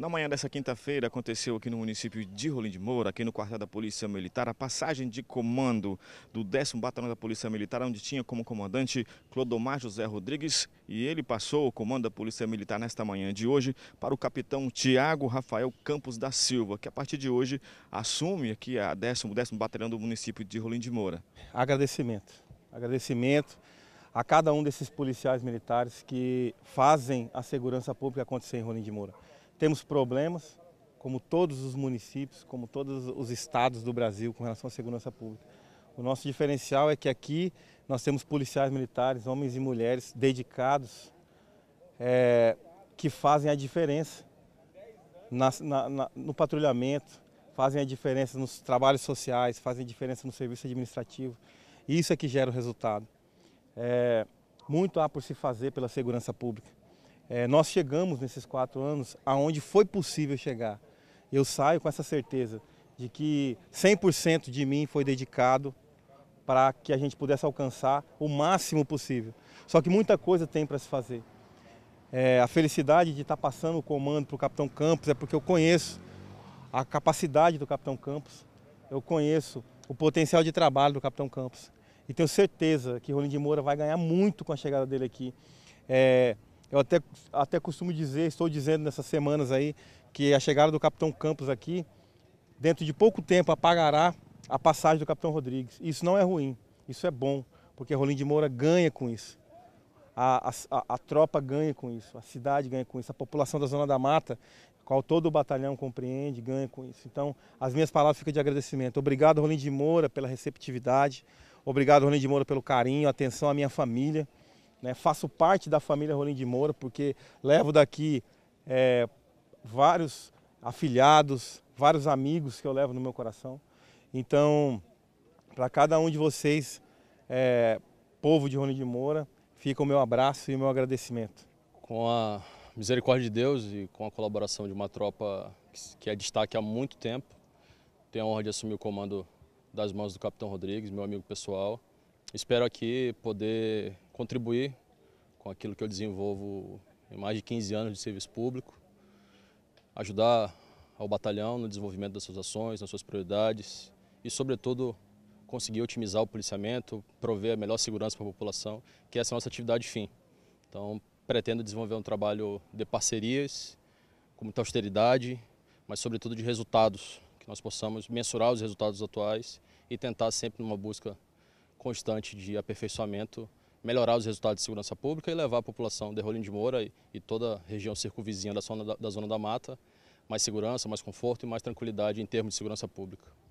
Na manhã dessa quinta-feira aconteceu aqui no município de Rolim de Moura, aqui no quartel da Polícia Militar, a passagem de comando do 10 Batalhão da Polícia Militar, onde tinha como comandante Clodomar José Rodrigues, e ele passou o comando da Polícia Militar nesta manhã de hoje para o capitão Tiago Rafael Campos da Silva, que a partir de hoje assume aqui a 10 Batalhão do município de Rolim de Moura. Agradecimento. Agradecimento a cada um desses policiais militares que fazem a segurança pública acontecer em Rolim de Moura. Temos problemas, como todos os municípios, como todos os estados do Brasil, com relação à segurança pública. O nosso diferencial é que aqui nós temos policiais militares, homens e mulheres dedicados, é, que fazem a diferença na, na, no patrulhamento, fazem a diferença nos trabalhos sociais, fazem a diferença no serviço administrativo. Isso é que gera o resultado. É, muito há por se fazer pela segurança pública. É, nós chegamos nesses quatro anos aonde foi possível chegar. Eu saio com essa certeza de que 100% de mim foi dedicado para que a gente pudesse alcançar o máximo possível. Só que muita coisa tem para se fazer. É, a felicidade de estar passando o comando para o Capitão Campos é porque eu conheço a capacidade do Capitão Campos, eu conheço o potencial de trabalho do Capitão Campos. E tenho certeza que Rolim de Moura vai ganhar muito com a chegada dele aqui. É, eu até, até costumo dizer, estou dizendo nessas semanas aí, que a chegada do Capitão Campos aqui, dentro de pouco tempo, apagará a passagem do Capitão Rodrigues. Isso não é ruim, isso é bom, porque Rolim de Moura ganha com isso. A, a, a, tropa ganha com isso, a cidade ganha com isso, a população da Zona da Mata, qual todo o batalhão compreende, ganha com isso. Então, as minhas palavras ficam de agradecimento. Obrigado, Rolim de Moura, pela receptividade. Obrigado, Rolim de Moura, pelo carinho, atenção à minha família. Né? Faço parte da família Rolim de Moura, porque levo daqui é, vários afilhados, vários amigos que eu levo no meu coração. Então, para cada um de vocês, é, povo de Rolim de Moura, fica o meu abraço e o meu agradecimento. Com a misericórdia de Deus e com a colaboração de uma tropa que é destaque há muito tempo, tenho a honra de assumir o comando das mãos do capitão Rodrigues, meu amigo pessoal. Espero aqui poder contribuir com aquilo que eu desenvolvo em mais de 15 anos de serviço público, ajudar ao batalhão no desenvolvimento das suas ações, nas suas prioridades e, sobretudo, conseguir otimizar o policiamento, prover a melhor segurança para a população, que essa é a nossa atividade fim. Então, pretendo desenvolver um trabalho de parcerias, com muita austeridade, mas, sobretudo, de resultados que nós possamos mensurar os resultados atuais e tentar sempre numa busca constante de aperfeiçoamento, melhorar os resultados de segurança pública e levar a população de Rolim de Moura e, e toda a região circunvizinha da zona da, da zona da mata mais segurança, mais conforto e mais tranquilidade em termos de segurança pública.